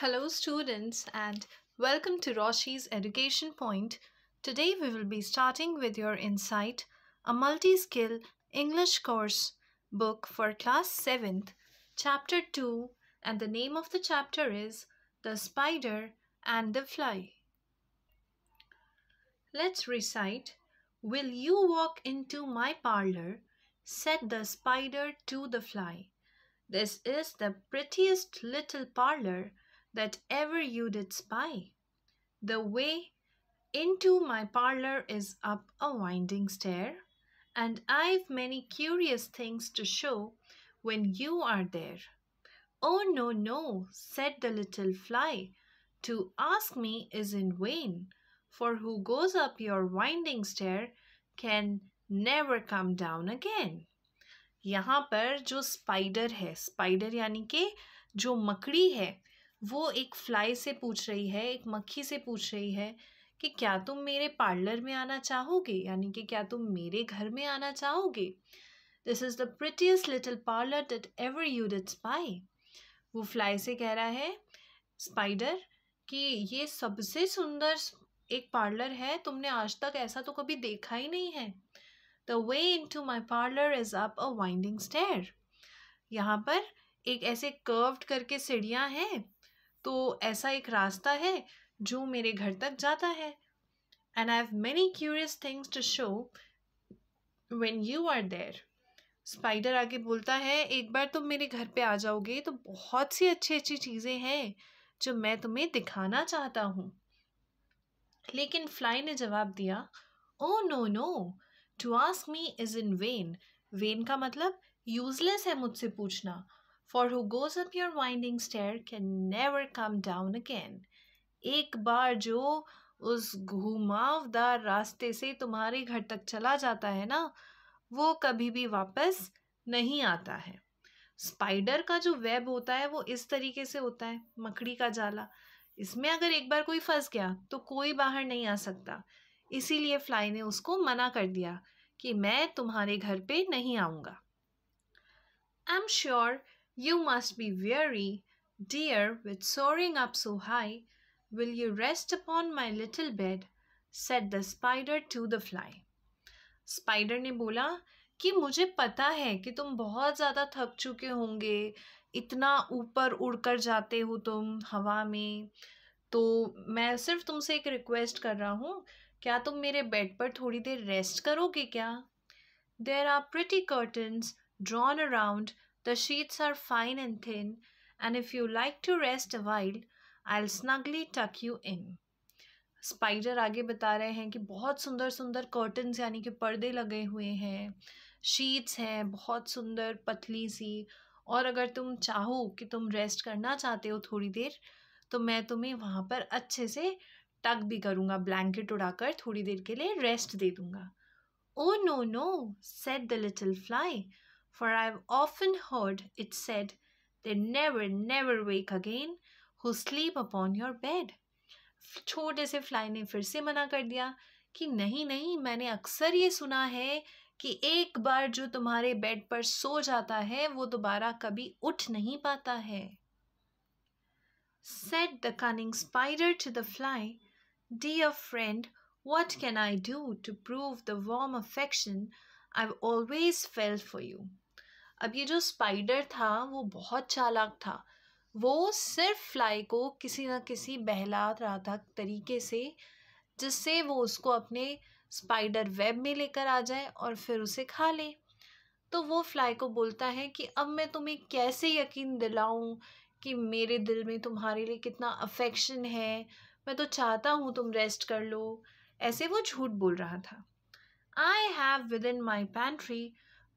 Hello students and welcome to Roshi's Education Point. Today we will be starting with your Insight, a multi-skill English course book for class 7th, chapter 2 and the name of the chapter is The Spider and the Fly. Let's recite. Will you walk into my parlor? said the spider to the fly. This is the prettiest little parlor that ever you did spy. The way into my parlor is up a winding stair, and I've many curious things to show when you are there. Oh, no, no, said the little fly. To ask me is in vain, for who goes up your winding stair can never come down again. यहाँ पर जो spider है spider यानी के जो मकड़ी है वो एक फ्लाई से पूछ रही है एक मक्खी से पूछ रही है कि क्या तुम मेरे पार्लर में आना चाहोगे यानी कि क्या तुम मेरे घर में आना चाहोगे this is the prettiest little parlour that ever you did spy वो फ्लाई से कह रहा है स्पाइडर कि ये सबसे सुंदर एक पार्लर है तुमने आज तक ऐसा तो कभी देखा ही नहीं है the way into my parlour is up a winding stair यहाँ पर एक ऐसे कर्व्ड करके सीढ़ियाँ हैं तो ऐसा एक रास्ता है जो मेरे घर तक जाता है and I have many curious things to show when you are there spider आगे बोलता है एक बार तुम मेरे घर पे आ जाओगे तो बहुत सी अच्छी अच्छी चीज़ें हैं जो मैं तुम्हें दिखाना चाहता हूँ लेकिन फ्लाई ने जवाब दिया oh no no to ask me is in vain vain का मतलब यूजलेस है मुझसे पूछना for who goes up your winding stair can never come down again. एक बार जो उस घुमावदार रास्ते से तुम्हारे घर तक चला जाता है ना वो कभी भी वापस नहीं आता है स्पाइडर का जो वेब होता है वो इस तरीके से होता है मकड़ी का जाला इसमें अगर एक बार कोई फंस गया तो कोई बाहर नहीं आ सकता इसीलिए फ्लाई ने उसको मना कर दिया कि मैं तुम्हारे घर पे नहीं आऊँगा I am sure You must be weary, dear, with soaring up so high. Will you rest upon my little bed? said the spider to the fly. Spider ने बोला कि मुझे पता है कि तुम बहुत ज़्यादा थक चुके होंगे इतना ऊपर उड़कर जाते हो तुम हवा में तो मैं सिर्फ तुमसे एक रिक्वेस्ट कर रहा हूँ क्या तुम मेरे बेड पर थोड़ी देर रेस्ट करोगे क्या there are pretty curtains drawn around The sheets are fine and thin, and if you like to rest a while, I'll snugly tuck you in. Spider आगे बता रहे हैं कि बहुत सुंदर सुंदर कर्टन्स यानी कि पर्दे लगे हुए हैं शीट्स हैं बहुत सुंदर पतली सी और अगर तुम चाहो कि तुम रेस्ट करना चाहते हो थोड़ी देर तो मैं तुम्हें वहाँ पर अच्छे से टक भी करूँगा ब्लैंकेट उड़ाकर थोड़ी देर के लिए रेस्ट दे दूँगा oh no no said the little fly for I've often heard it said, They never, never wake again who sleep upon your bed. छोटे से फ्लाई ने फिर से मना कर दिया कि नहीं नहीं मैंने अक्सर ये सुना है कि एक बार जो तुम्हारे बेड पर सो जाता है वो दोबारा कभी उठ नहीं पाता है said the cunning spider to the fly dear friend what can I do to prove the warm affection I've always felt for you. अब ये जो स्पाइडर था वो बहुत चालाक था वो सिर्फ फ्लाई को किसी न किसी बहला रहा था तरीके से जिससे वो उसको अपने स्पाइडर वेब में लेकर आ जाए और फिर उसे खा ले तो वो फ्लाई को बोलता है कि अब मैं तुम्हें कैसे यकीन दिलाऊं कि मेरे दिल में तुम्हारे लिए कितना अफेक्शन है मैं तो चाहता हूँ तुम रेस्ट कर लो ऐसे वो झूठ बोल रहा था I have within my pantry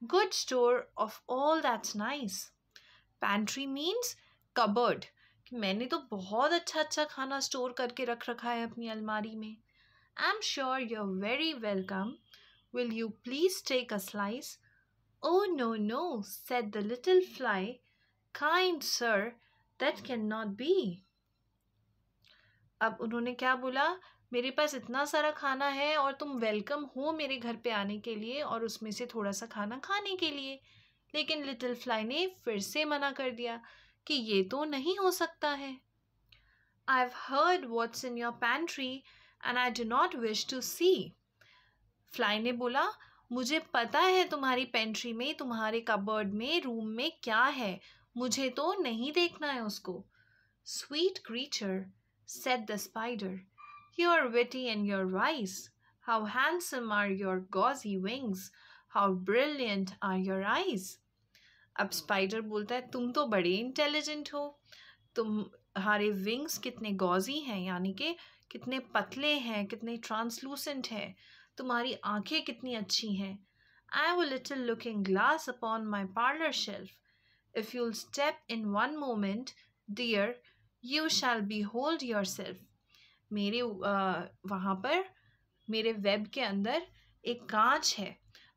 good store of all that's nice pantry means cupboard मैंने तो बहुत अच्छा अच्छा खाना स्टोर करके रख रखा है अपनी अलमारी में I am sure you are very welcome will you please take a slice oh no no said the little fly kind sir that can not be अब उन्होंने क्या बोला मेरे पास इतना सारा खाना है और तुम वेलकम हो मेरे घर पे आने के लिए और उसमें से थोड़ा सा खाना खाने के लिए लेकिन लिटिल फ्लाई ने फिर से मना कर दिया कि ये तो नहीं हो सकता है I have heard what's in your pantry and I do not wish to see fly ने बोला मुझे पता है तुम्हारी पेंट्री में तुम्हारे कबर्ड में रूम में क्या है मुझे तो नहीं देखना है उसको sweet creature said the spider You're witty and you're wise. How handsome are your gauzy wings. How brilliant are your eyes अब स्पाइडर बोलता है तुम तो बड़े इंटेलिजेंट हो तुम्हारे विंग्स कितने गौजी हैं यानी कि कितने पतले हैं कितने ट्रांसलूसेंट हैं तुम्हारी आंखें कितनी अच्छी हैं आई वो little looking glass upon my parlour shelf if you'll step in one moment dear you shall behold yourself मेरे वहाँ पर मेरे वेब के अंदर एक कांच है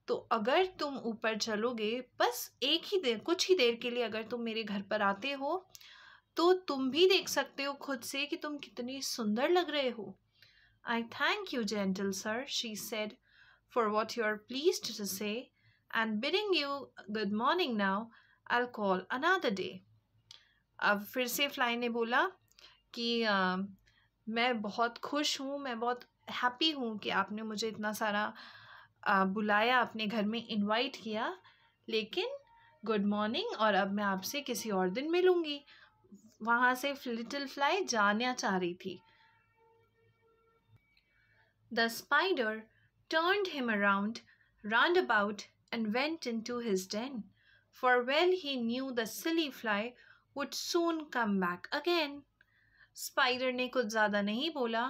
तो अगर तुम ऊपर चलोगे बस एक ही देर कुछ ही देर के लिए अगर तुम मेरे घर पर आते हो तो तुम भी देख सकते हो खुद से कि तुम कितनी सुंदर लग रहे हो I thank you gentle sir she said for what you are please to say and bidding you good morning now I call another day अब फिर से फ्लाई ने बोला कि uh, मैं बहुत खुश हूँ मैं बहुत हैप्पी हूँ कि आपने मुझे इतना सारा बुलाया अपने घर में इनवाइट किया लेकिन गुड मॉर्निंग और अब मैं आपसे किसी और दिन मिलूँगी वहाँ से लिटिल फ्लाई जाना चाह रही थी the spider around him about and went into his den for well he knew the silly fly would soon come back again spider ने कुछ ज़्यादा नहीं बोला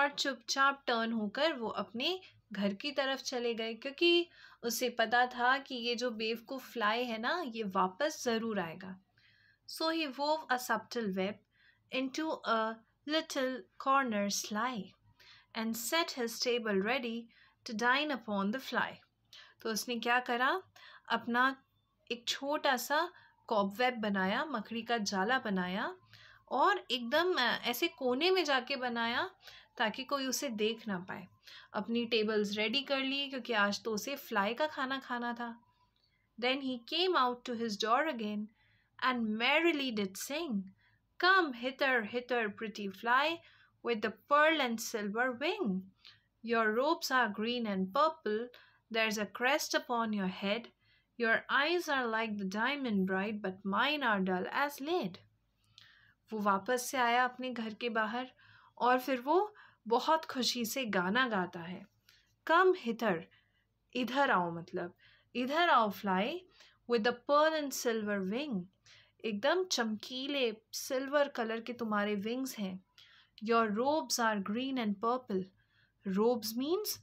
और चुपचाप टर्न होकर वो अपने घर की तरफ चले गए क्योंकि उसे पता था कि ये जो बेवकूफ़ फ्लाई है ना ये वापस ज़रूर आएगा so he wove a subtle web into a little corner sly and set his table ready to dine upon the fly तो उसने क्या करा अपना एक छोटा सा वेब बनाया मकड़ी का जाला बनाया और एकदम ऐसे कोने में जाके बनाया ताकि कोई उसे देख ना पाए अपनी टेबल्स रेडी कर ली क्योंकि आज तो उसे फ्लाई का खाना खाना था then he came out to his door again and merrily did sing come hither hither pretty fly with the pearl and silver wing your robes are green and purple there is a crest upon your head your eyes are like the diamond bright but mine are dull as lead वो वापस से आया अपने घर के बाहर और फिर वो बहुत खुशी से गाना गाता है कम हिथर इधर आओ मतलब इधर आओ fly with a pearl and silver wing एकदम चमकीले सिल्वर कलर के तुम्हारे विंग्स हैं your robes are green and purple robes means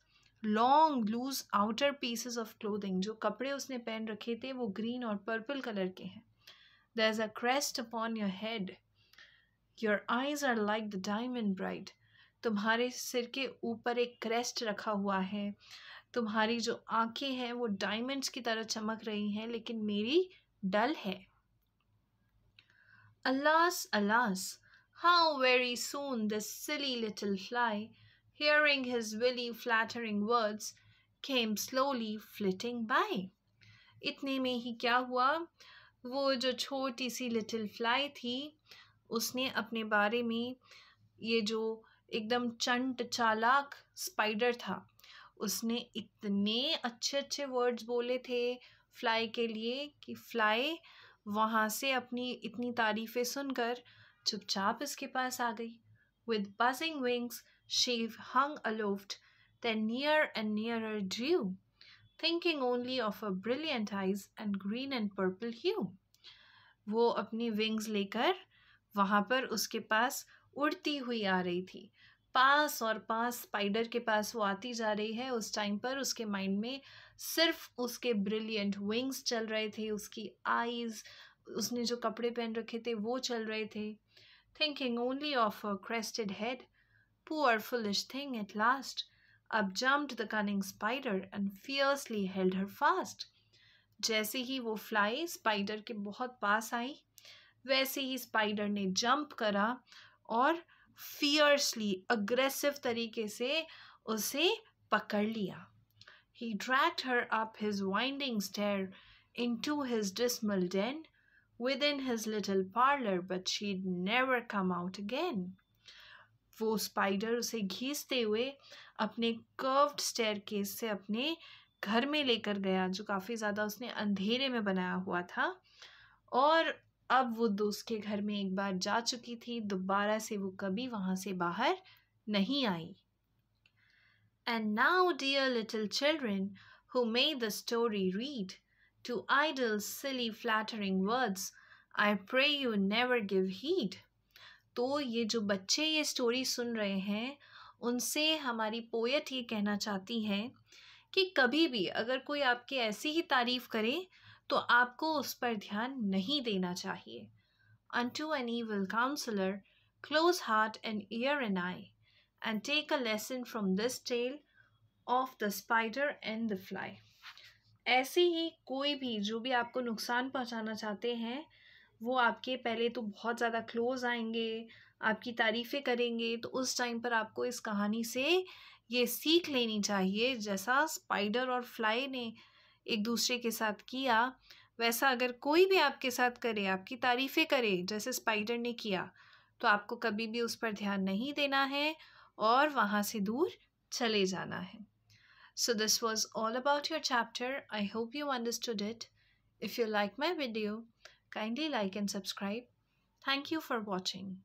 long loose outer pieces of clothing जो कपड़े उसने पहन रखे थे वो ग्रीन और पर्पल कलर के हैं there is a crest upon your head your eyes are like the diamond bright तुम्हारे सिर के ऊपर एक क्रेस्ट रखा हुआ है तुम्हारी जो आंखें हैं वो डायमंड्स की तरह चमक रही हैं लेकिन मेरी डल है alas alas how very soon the silly little fly hearing his wily flattering words came slowly flitting by इतने में ही क्या हुआ वो जो छोटी सी लिटिल फ्लाई थी उसने अपने बारे में ये जो एकदम चंट चालाक स्पाइडर था उसने इतने अच्छे अच्छे वर्ड्स बोले थे फ्लाई के लिए कि फ्लाई वहाँ से अपनी इतनी तारीफ़ें सुनकर चुपचाप इसके पास आ गई with buzzing wings she hung aloft near and nearer drew, thinking only of a brilliant eyes and green and purple hue वो अपनी विंग्स लेकर वहाँ पर उसके पास उड़ती हुई आ रही थी पास और पास स्पाइडर के पास वो आती जा रही है उस टाइम पर उसके माइंड में सिर्फ उसके ब्रिलियंट विंग्स चल रहे थे उसकी आईज उसने जो कपड़े पहन रखे थे वो चल रहे थे thinking only of a crested head poor foolish thing at last up jumped the cunning spider and fiercely held her fast जैसे ही वो फ्लाई स्पाइडर के बहुत पास आई वैसे ही स्पाइडर ने जंप करा और फियर्सली अग्रेसिव तरीके से उसे पकड़ लिया he up his winding stair into his his den within his little parlour but she never come out again वो स्पाइडर उसे घीसते हुए अपने कर्व्ड स्टेयर केस से अपने घर में लेकर गया जो काफ़ी ज़्यादा उसने अंधेरे में बनाया हुआ था और अब वो दोस्त के घर में एक बार जा चुकी थी दोबारा से वो कभी वहाँ से बाहर नहीं आई and now dear little children who may the story read to idle silly flattering words I pray you never give heed तो ये जो बच्चे ये स्टोरी सुन रहे हैं उनसे हमारी पोएट ये कहना चाहती हैं कि कभी भी अगर कोई आपकी ऐसी ही तारीफ़ करे तो आपको उस पर ध्यान नहीं देना चाहिए an an evil counsellor close heart and ear and eye and take a lesson from this tale of the spider and the fly ऐसे ही कोई भी जो भी आपको नुकसान पहुंचाना चाहते हैं वो आपके पहले तो बहुत ज़्यादा क्लोज आएंगे आपकी तारीफ़ें करेंगे तो उस टाइम पर आपको इस कहानी से ये सीख लेनी चाहिए जैसा स्पाइडर और फ्लाई ने एक दूसरे के साथ किया वैसा अगर कोई भी आपके साथ करे आपकी तारीफ़ें करे जैसे स्पाइडर ने किया तो आपको कभी भी उस पर ध्यान नहीं देना है और वहाँ से दूर चले जाना है so this was all about your chapter I hope you understood it if you like my video kindly like and subscribe thank you for watching